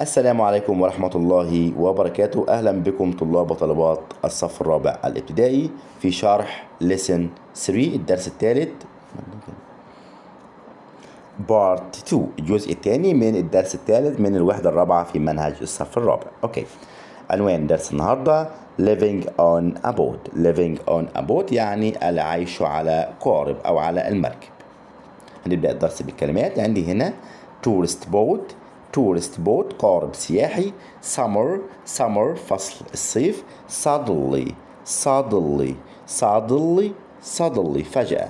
السلام عليكم ورحمة الله وبركاته أهلا بكم طلاب وطلبات الصف الرابع الابتدائي في شرح Lesson 3 الدرس الثالث بارت 2 الجزء الثاني من الدرس الثالث من الوحدة الرابعة في منهج الصف الرابع أوكي عنوان درس النهاردة living on a boat living on a boat يعني العيش على قارب أو على المركب هنبدأ الدرس بالكلمات عندي هنا tourist boat تورست بوت قارب سياحي summer summer فصل الصيف suddenly suddenly suddenly suddenly فجأة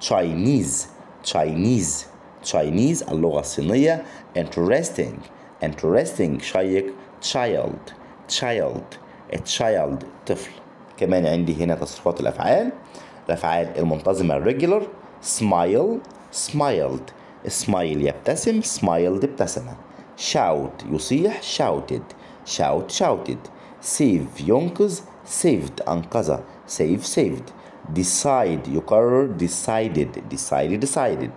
Chinese Chinese Chinese اللغة الصينية interesting interesting شيق child child a child طفل كمان عندي هنا تصرفات الأفعال الأفعال المنتظمة الريجولر smile smiled smile يبتسم smiled ابتسمت shout يصيح shouted shout shouted save ينقذ saved أنقذ save saved decide يقرر decided decided decided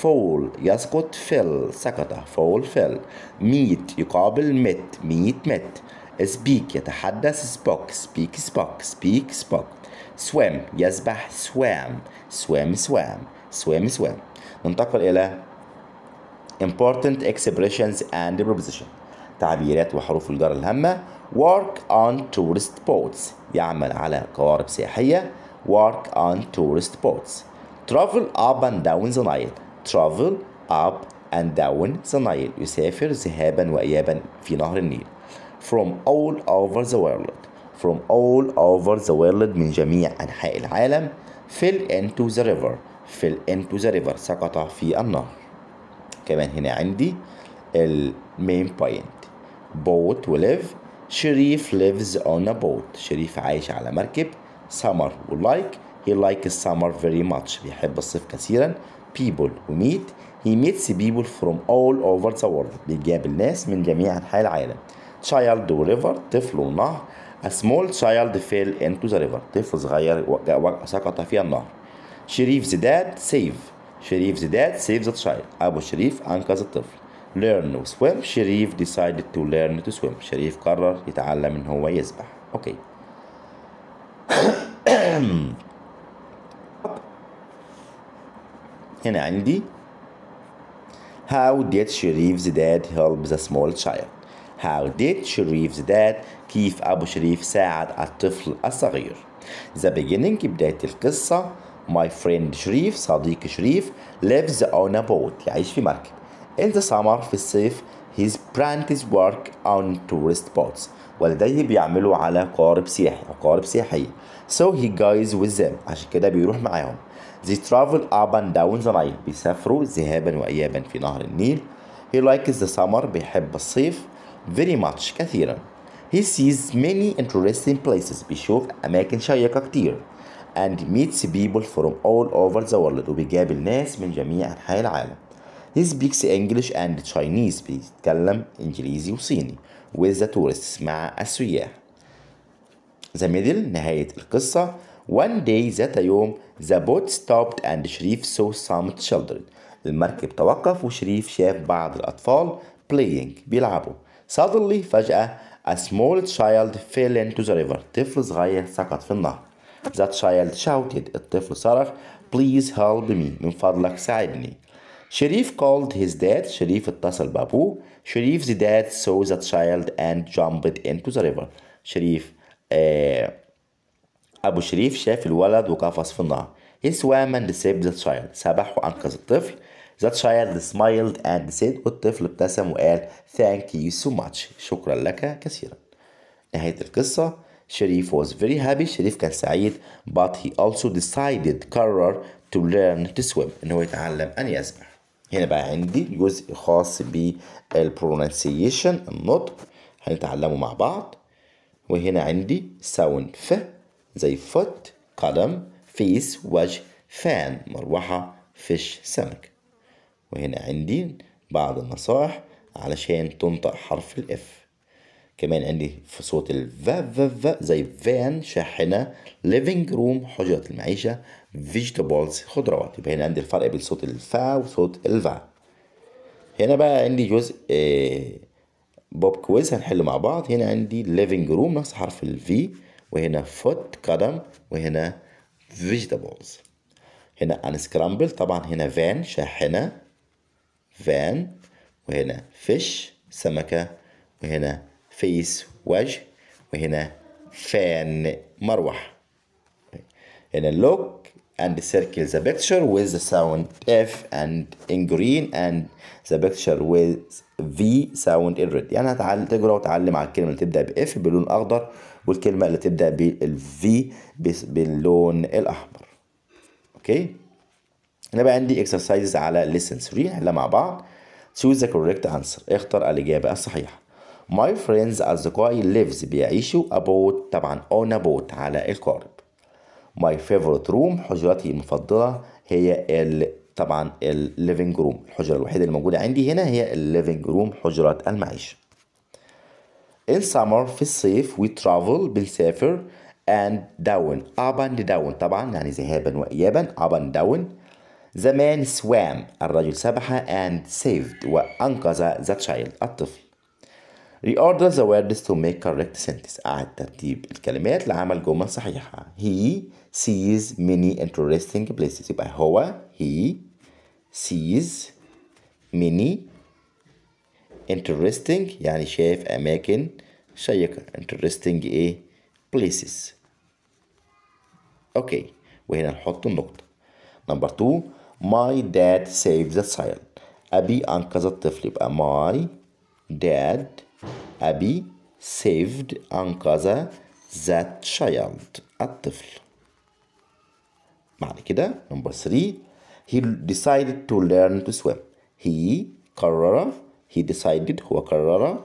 fall يسقط fell سقط fall fell meet يقابل met meet met speak يتحدث spoke speak spoke speak spoke swim يسبح swam swim swam swim swam ننتقل إلى important expressions and prepositions تعبيرات وحروف الجر الهامة work on tourist boats يعمل على قوارب سياحية work on tourist boats travel up and down the Nile travel up and down the Nile يسافر ذهابا وإيابا في نهر النيل from all over the world from all over the world من جميع أنحاء العالم fell into the river fell into the river سقط في النهر كمان هنا عندي المين بوينت بوت وليف شريف lives on a boat شريف عايش على مركب summer ولايك هي لايك السمر فيري ماتش بيحب الصيف كثيرا people وميت he meets people from all over the world بيقابل ناس من جميع أنحاء العالم child وريفر طفل ونهر a small child fell into the river طفل صغير سقط في النهر شريف زداد save شريف زداد saves the child أبو شريف أنقذ الطفل learn to swim شريف decided to learn to swim شريف قرر يتعلم إن هو يسبح أوكي هنا عندي How did Sharif's dad help the small child? How did Sharif's dad كيف أبو شريف ساعد الطفل الصغير؟ The beginning بداية القصة My friend شريف صديقي شريف lives on a boat يعيش في مركب. In the summer في الصيف his parents work on tourist boats والديه بيعملوا على قارب سياحي أو قارب سياحية. So he goes with them عشان كده بيروح معاهم. They travel up and down the Nile بيسافروا ذهابا وإيابا في نهر النيل. He likes the summer بيحب الصيف very much كثيرا. He sees many interesting places بيشوف أماكن شيقة كتير. and meets people from all over the world وبيقابل ناس من جميع أنحاء العالم He speaks English and Chinese بيتكلم إنجليزي وصيني with the tourists مع السياح The middle نهاية القصة One day ذات يوم the boat stopped and شريف saw some children المركب توقف وشريف شاف بعض الأطفال playing بيلعبوا suddenly فجأة a small child fell into the river طفل صغير سقط في النهر The child shouted. الطفل صرخ Please help me. من فضلك ساعدني. شريف called his dad. شريف اتصل بأبوه. شريف's dad saw the child and jumped into the river. شريف آه أبو شريف شاف الولد وقفز في النهر. He swam and saved the child. سبح وأنقذ الطفل. The child smiled and said والطفل ابتسم وقال Thank you so much. شكرا لك كثيرا. نهاية القصة شريف was very happy شريف كان سعيد but he also decided قرر to learn to swim ان هو يتعلم ان يسبح هنا بقى عندي جزء خاص بالبرونانسيشن النطق هنتعلمه مع بعض وهنا عندي ساوند ف زي فوت قدم فيس وجه فان مروحة فيش سمك وهنا عندي بعض النصائح علشان تنطق حرف الاف كمان عندي في صوت الفا فا فا زي فان شاحنة ليفينج روم حجرة المعيشة فيجيتابلز خضروات يبقى هنا عندي الفرق بين صوت الفا وصوت الفا هنا بقى عندي جزء آه، بوب كويز هنحله مع بعض هنا عندي ليفينج روم نفس حرف الفي وهنا فوت قدم وهنا فيجيتابلز هنا انسكرامبل طبعا هنا فان شاحنة فان وهنا فيش سمكة وهنا فيس وجه وهنا فان مروح هنا look and circle the picture with the sound F and in green and the picture with V sound in red يعني هتعلم تقرا وتعلم على الكلمة اللي تبدأ F باللون الأخضر والكلمة اللي تبدأ V باللون الأحمر أوكي هنا بقى عندي exercises على listen 3 نحلها مع بعض choose the correct answer اختر الإجابة الصحيحة My friends أصدقائي lives بيعيشوا about طبعا on about على القارب My favorite room حجرتي المفضلة هي ال طبعا living روم الحجرة الوحيدة اللي موجودة عندي هنا هي living روم حجرة المعيشة In summer في الصيف we travel بنسافر and down up and down طبعا يعني ذهابا وإيابا up and down زمان swam الرجل سبح and saved وأنقذ the child الطفل reorders the words to make correct sentences أعد ترتيب الكلمات لعمل جمل صحيحة he sees many interesting places يبقى هو he sees many interesting يعني شاف أماكن شيقة interesting إيه eh, places أوكي وهنا نحط النقطة نمبر 2 my dad saved the child أبي أنقذ الطفل يبقى my dad أبي saved أنقذ that child الطفل معنى كده number 3 he decided to learn to swim he قرر he decided هو قرر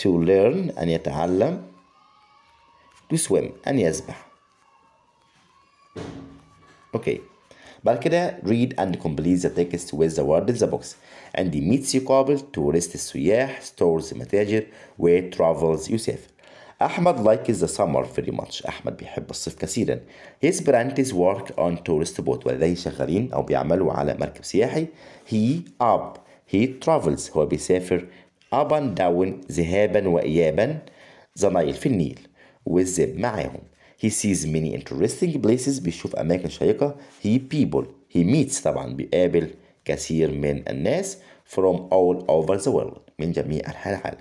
to learn أن يتعلم to swim أن يسبح okay بعد كده read and complete the text with the word in the box عندي meets يقابل tourist السياح stores متاجر where travels يسافر أحمد likes the summer very much أحمد بيحب الصيف كثيرا his branches work on tourist boat ولديه شغالين أو بيعملوا على مركب سياحي he up he travels هو بيسافر up and down ذهابا وإيابا the Nile في النيل والزب معاهم He sees many interesting places بيشوف أماكن شيقة He people He meets طبعا بيقابل كثير من الناس from all over the world من جميع أنحاء العالم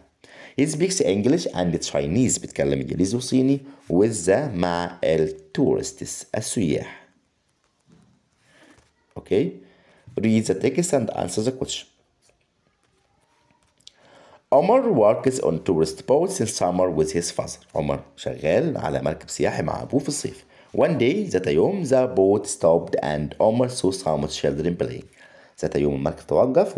He speaks English and Chinese بيتكلم إنجليزي وصيني with the مع ال tourists السياح Okay Read the text and answer the question عمر works on tourist boats in summer with his father عمر شغال على مركب سياحي مع أبوه في الصيف One day ذات يوم the boat stopped and عمر saw some children playing ذات يوم المركب توقف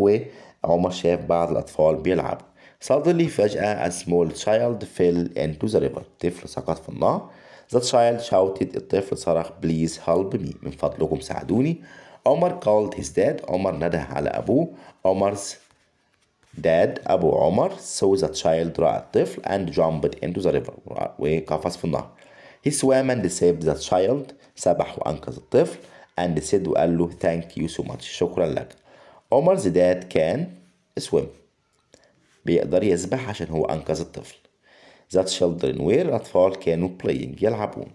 وعمر شاف بعض الأطفال بيلعبوا Suddenly فجأة a small child fell into the river طفل سقط في النهر The child shouted الطفل صرخ please help me من فضلكم ساعدوني عمر called his dad عمر نده على أبوه عمر's داد أبو عمر سو ذا تشايلد رأى الطفل and jumped into the river وقفز في النهر. He swam and saved the child سبح وأنقذ الطفل and said وقال له thank you so much شكرا لك. عمر داد كان swim بيقدر يسبح عشان هو أنقذ الطفل. ذا children وير الأطفال كانوا playing يلعبون.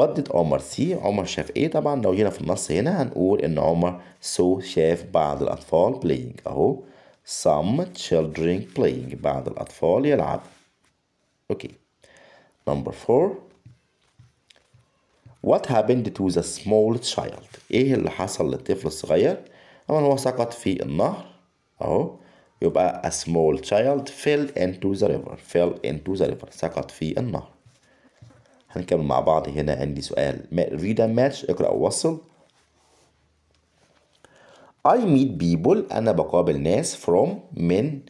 What did عمر see؟ عمر شاف إيه؟ طبعا لو جينا في النص هنا هنقول إن عمر saw شاف بعض الأطفال playing أهو some children playing بعض الأطفال يلعب okay number four what happened to the small child ايه اللي حصل للطفل الصغير أما هو سقط في النهر اهو يبقى a small child fell into the river fell into the river سقط في النهر هنكمل مع بعض هنا عندي سؤال read a match اقرأ ووصل I meet people أنا بقابل ناس from من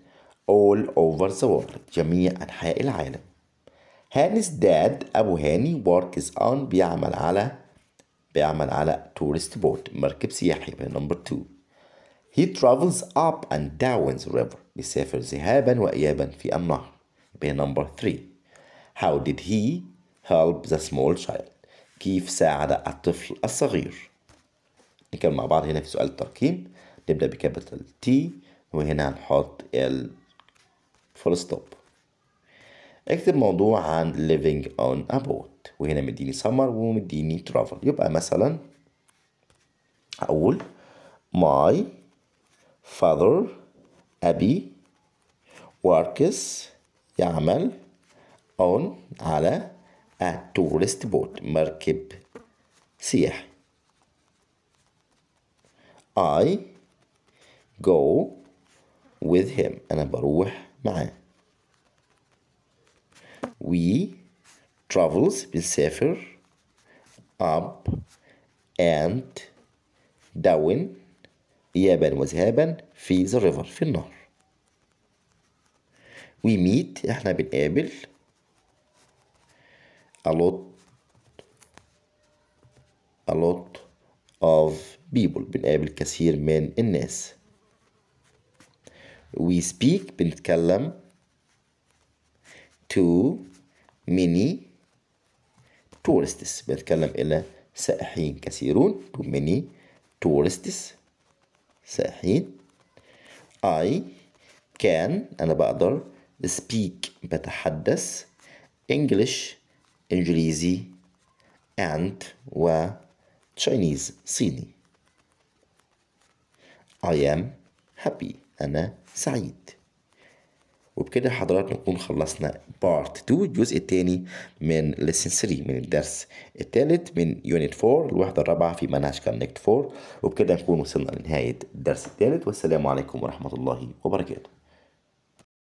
all over the world جميع أنحاء العالم هاني's dad أبو هاني works on بيعمل على بيعمل على tourist boat مركب سياحي number two. He travels up and down the river بيسافر ذهابا وإيابا في النهر number three. How did he help the small child كيف ساعد الطفل الصغير نكمل مع بعض هنا في سؤال التركيب نبدأ بكابيتال تي وهنا هنحط ال فول ستوب اكتب موضوع عن living on a boat وهنا مديني summer ومديني travel يبقى مثلا هقول my father أبي works يعمل on على a tourist boat مركب سياحي I go with him أنا بروح معه. we travels بنسافر up and down إيابا وذهابا في the river في النهر we meet احنا بنقابل a lot a lot of people بنقابل كثير من الناس we speak بنتكلم to many tourists بنتكلم إلى سائحين كثيرون to many tourists سائحين I can أنا بقدر speak بتحدث English إنجليزي and و Chinese صيني I am happy أنا سعيد وبكده حضراتكم نكون خلصنا بارت 2 الجزء الثاني من ليسن 3 من الدرس الثالث من يونت 4 الوحده الرابعه في منهج كونكت 4 وبكده نكون وصلنا لنهايه الدرس الثالث والسلام عليكم ورحمه الله وبركاته